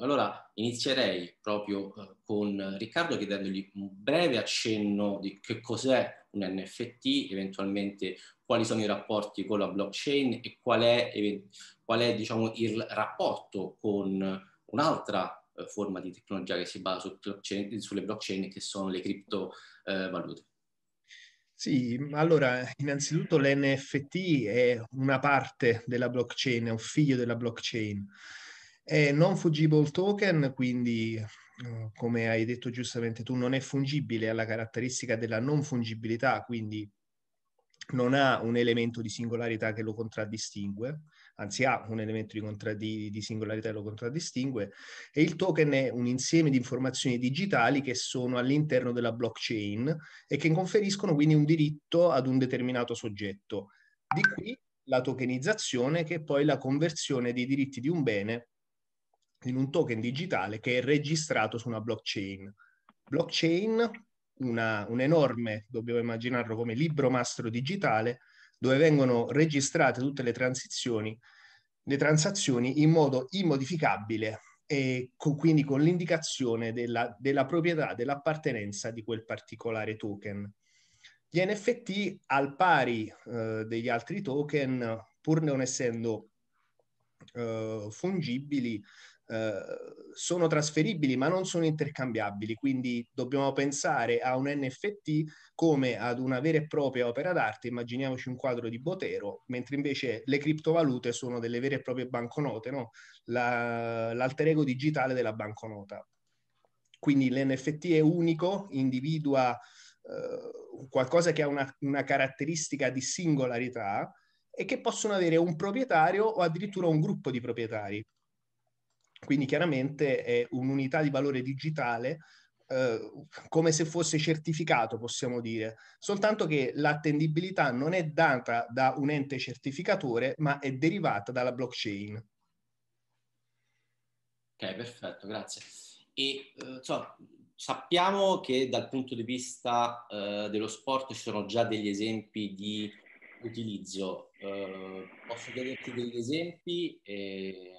Allora inizierei proprio eh, con Riccardo chiedendogli un breve accenno di che cos'è un NFT, eventualmente quali sono i rapporti con la blockchain e qual è, qual è diciamo, il rapporto con un'altra eh, forma di tecnologia che si basa su blockchain, sulle blockchain che sono le criptovalute. Sì, allora innanzitutto l'NFT è una parte della blockchain, è un figlio della blockchain. È non fungible token, quindi eh, come hai detto giustamente tu, non è fungibile, ha la caratteristica della non fungibilità, quindi non ha un elemento di singolarità che lo contraddistingue anzi ha un elemento di, di, di singolarità e lo contraddistingue, e il token è un insieme di informazioni digitali che sono all'interno della blockchain e che conferiscono quindi un diritto ad un determinato soggetto. Di qui la tokenizzazione che è poi la conversione dei diritti di un bene in un token digitale che è registrato su una blockchain. Blockchain, una, un enorme, dobbiamo immaginarlo come libro mastro digitale, dove vengono registrate tutte le transizioni, le transazioni in modo immodificabile e con, quindi con l'indicazione della, della proprietà, dell'appartenenza di quel particolare token. Gli NFT, al pari eh, degli altri token, pur non essendo eh, fungibili eh, sono trasferibili ma non sono intercambiabili, quindi dobbiamo pensare a un NFT come ad una vera e propria opera d'arte, immaginiamoci un quadro di Botero, mentre invece le criptovalute sono delle vere e proprie banconote, no? La, l'alter ego digitale della banconota. Quindi l'NFT è unico, individua eh, qualcosa che ha una, una caratteristica di singolarità, e che possono avere un proprietario o addirittura un gruppo di proprietari. Quindi chiaramente è un'unità di valore digitale Uh, come se fosse certificato, possiamo dire, soltanto che l'attendibilità non è data da un ente certificatore, ma è derivata dalla blockchain. Ok, perfetto, grazie. E uh, so, sappiamo che dal punto di vista uh, dello sport ci sono già degli esempi di utilizzo eh, posso chiederti degli esempi? E... Eh,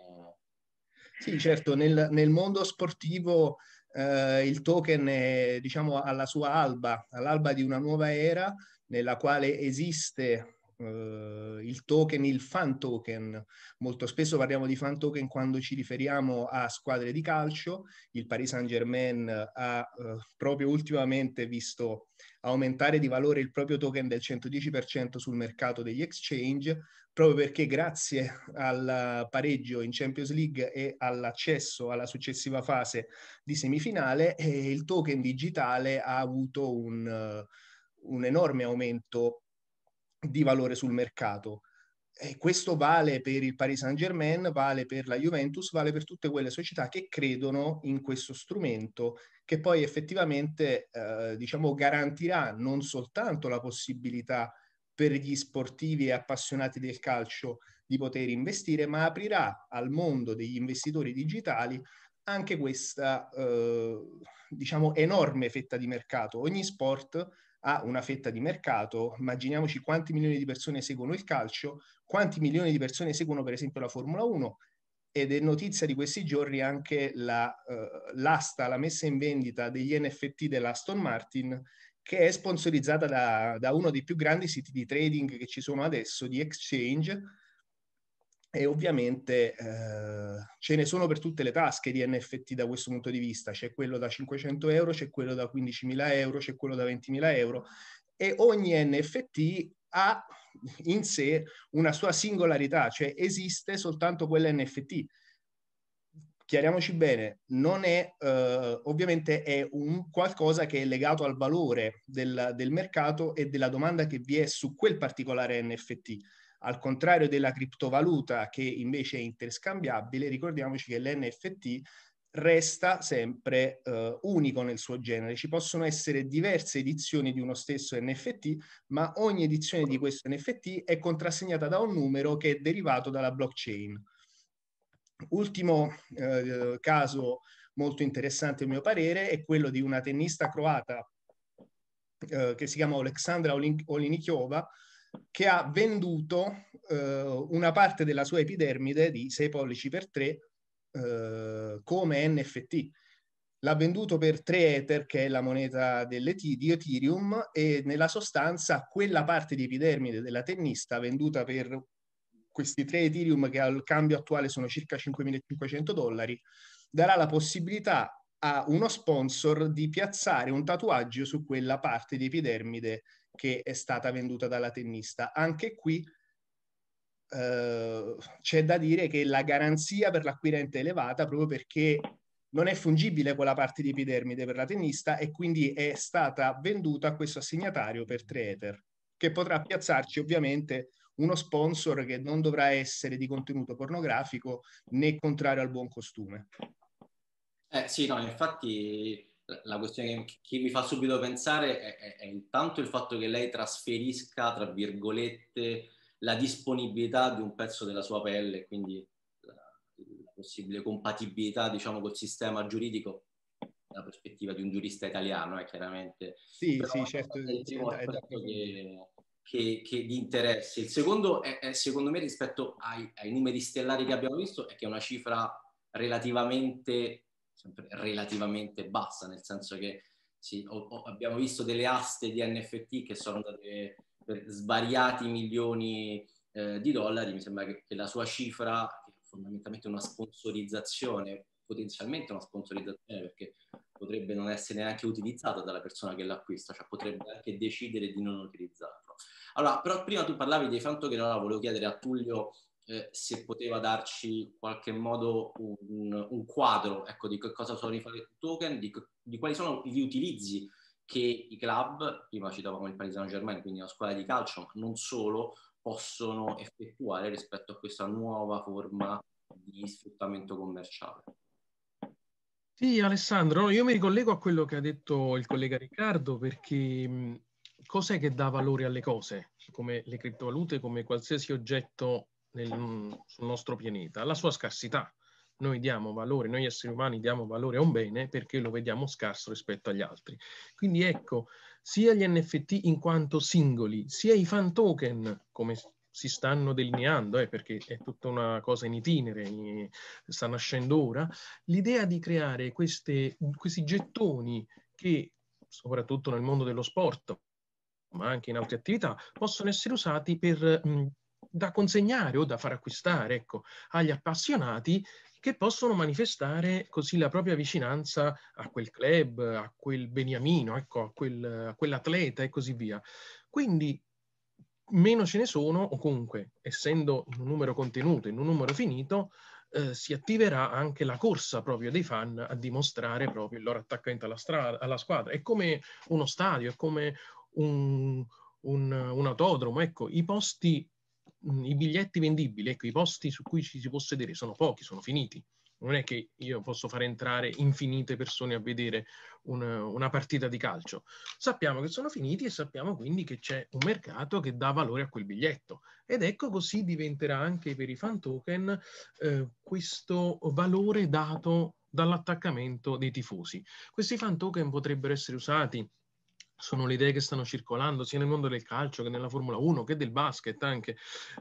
sì, certo, nel, nel mondo sportivo eh, il token è diciamo alla sua alba, all'alba di una nuova era nella quale esiste eh, il token, il fan token. Molto spesso parliamo di fan token quando ci riferiamo a squadre di calcio. Il Paris Saint Germain ha eh, proprio ultimamente visto aumentare di valore il proprio token del 110% sul mercato degli exchange, proprio perché grazie al pareggio in Champions League e all'accesso alla successiva fase di semifinale, eh, il token digitale ha avuto un, un enorme aumento di valore sul mercato. E questo vale per il Paris Saint Germain, vale per la Juventus, vale per tutte quelle società che credono in questo strumento che poi effettivamente eh, diciamo, garantirà non soltanto la possibilità per gli sportivi e appassionati del calcio di poter investire, ma aprirà al mondo degli investitori digitali anche questa eh, diciamo, enorme fetta di mercato. Ogni sport a una fetta di mercato, immaginiamoci quanti milioni di persone seguono il calcio, quanti milioni di persone seguono per esempio la Formula 1 ed è notizia di questi giorni anche la, uh, l'asta, la messa in vendita degli NFT dell'Aston Martin che è sponsorizzata da, da uno dei più grandi siti di trading che ci sono adesso, di exchange, e ovviamente eh, ce ne sono per tutte le tasche di NFT da questo punto di vista, c'è quello da 500 euro, c'è quello da 15.000 euro, c'è quello da 20.000 euro e ogni NFT ha in sé una sua singolarità, cioè esiste soltanto quell'NFT. Chiariamoci bene, non è eh, ovviamente è un qualcosa che è legato al valore del, del mercato e della domanda che vi è su quel particolare NFT al contrario della criptovaluta che invece è interscambiabile, ricordiamoci che l'NFT resta sempre eh, unico nel suo genere. Ci possono essere diverse edizioni di uno stesso NFT, ma ogni edizione di questo NFT è contrassegnata da un numero che è derivato dalla blockchain. Ultimo eh, caso molto interessante a mio parere è quello di una tennista croata eh, che si chiama Oleksandra Olin- che ha venduto eh, una parte della sua epidermide di 6 pollici per 3 eh, come NFT. L'ha venduto per 3 Ether, che è la moneta di Ethereum, e nella sostanza quella parte di epidermide della tennista venduta per questi 3 Ethereum che al cambio attuale sono circa 5.500 dollari, darà la possibilità a uno sponsor di piazzare un tatuaggio su quella parte di epidermide che è stata venduta dalla tennista. Anche qui eh, c'è da dire che la garanzia per l'acquirente è elevata proprio perché non è fungibile quella parte di epidermide per la tennista e quindi è stata venduta a questo assegnatario per 3 Ether, che potrà piazzarci ovviamente uno sponsor che non dovrà essere di contenuto pornografico né contrario al buon costume. Eh sì, no, infatti la questione che, che mi fa subito pensare è, è, è, intanto il fatto che lei trasferisca, tra virgolette, la disponibilità di un pezzo della sua pelle, quindi la, la possibile compatibilità, diciamo, col sistema giuridico dalla prospettiva di un giurista italiano, eh, chiaramente. Sì, Però sì, certo. È il primo è che, che, che di interesse. Il secondo è, è secondo me, rispetto ai, ai numeri stellari che abbiamo visto, è che è una cifra relativamente sempre relativamente bassa, nel senso che sì, o, o abbiamo visto delle aste di NFT che sono andate per svariati milioni eh, di dollari, mi sembra che, che la sua cifra, che è fondamentalmente una sponsorizzazione, potenzialmente una sponsorizzazione perché potrebbe non essere neanche utilizzata dalla persona che l'acquista, cioè potrebbe anche decidere di non utilizzarlo. Allora, però prima tu parlavi dei fantoche, allora volevo chiedere a Tullio eh, se poteva darci in qualche modo un, un quadro ecco, di che cosa sono i token, di, di, quali sono gli utilizzi che i club, prima citavamo il Paris Saint Germain, quindi la squadra di calcio, ma non solo, possono effettuare rispetto a questa nuova forma di sfruttamento commerciale. Sì, Alessandro, io mi ricollego a quello che ha detto il collega Riccardo perché mh, cos'è che dà valore alle cose, come le criptovalute, come qualsiasi oggetto nel, sul nostro pianeta, la sua scarsità. Noi diamo valore, noi esseri umani diamo valore a un bene perché lo vediamo scarso rispetto agli altri. Quindi ecco, sia gli NFT in quanto singoli, sia i fan token, come si stanno delineando, eh, perché è tutta una cosa in itinere, sta nascendo ora, l'idea di creare queste, questi gettoni che, soprattutto nel mondo dello sport, ma anche in altre attività, possono essere usati per mh, mm, da consegnare o da far acquistare ecco, agli appassionati che possono manifestare così la propria vicinanza a quel club, a quel beniamino, ecco, a, quel, a quell'atleta e così via. Quindi meno ce ne sono, o comunque, essendo in un numero contenuto, in un numero finito, eh, si attiverà anche la corsa proprio dei fan a dimostrare proprio il loro attaccamento alla, strada, alla squadra. È come uno stadio, è come un, un, un autodromo. Ecco, i posti Mm, i biglietti vendibili, ecco, i posti su cui ci si può sedere sono pochi, sono finiti. Non è che io posso far entrare infinite persone a vedere un, una partita di calcio. Sappiamo che sono finiti e sappiamo quindi che c'è un mercato che dà valore a quel biglietto. Ed ecco così diventerà anche per i fan token eh, questo valore dato dall'attaccamento dei tifosi. Questi fan token potrebbero essere usati sono le idee che stanno circolando sia nel mondo del calcio che nella Formula 1 che del basket anche,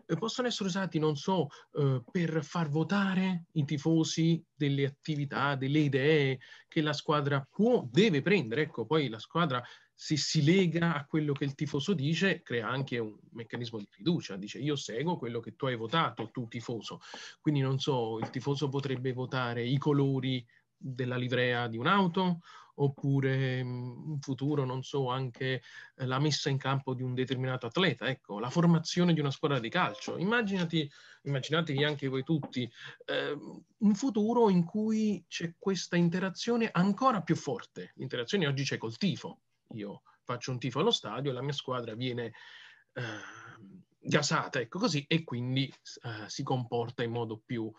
eh, possono essere usati, non so, eh, per far votare i tifosi delle attività, delle idee che la squadra può, deve prendere. Ecco, poi la squadra se si lega a quello che il tifoso dice, crea anche un meccanismo di fiducia. Dice io seguo quello che tu hai votato, tu tifoso. Quindi non so, il tifoso potrebbe votare i colori della livrea di un'auto oppure in futuro, non so, anche eh, la messa in campo di un determinato atleta, ecco, la formazione di una squadra di calcio. Immaginati, immaginatevi anche voi tutti eh, un futuro in cui c'è questa interazione ancora più forte. L'interazione oggi c'è col tifo. Io faccio un tifo allo stadio e la mia squadra viene... Eh, gasata, ecco così, e quindi eh, si comporta in modo più,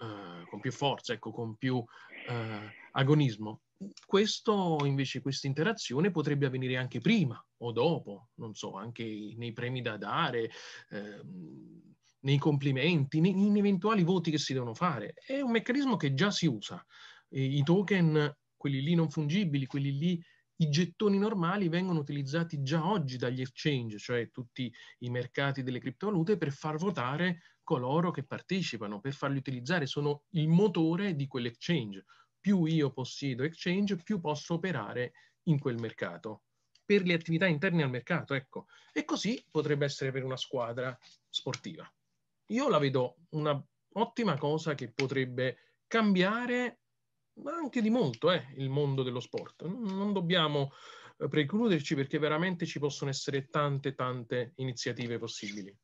eh, con più forza, ecco, con più eh, agonismo questo invece, questa interazione potrebbe avvenire anche prima o dopo, non so, anche nei premi da dare, ehm, nei complimenti, nei, in eventuali voti che si devono fare. È un meccanismo che già si usa. E I token, quelli lì non fungibili, quelli lì, i gettoni normali vengono utilizzati già oggi dagli exchange, cioè tutti i mercati delle criptovalute, per far votare coloro che partecipano, per farli utilizzare. Sono il motore di quell'exchange più io possiedo exchange, più posso operare in quel mercato per le attività interne al mercato, ecco. E così potrebbe essere per una squadra sportiva. Io la vedo un'ottima cosa che potrebbe cambiare ma anche di molto eh, il mondo dello sport. Non dobbiamo eh, precluderci perché veramente ci possono essere tante tante iniziative possibili.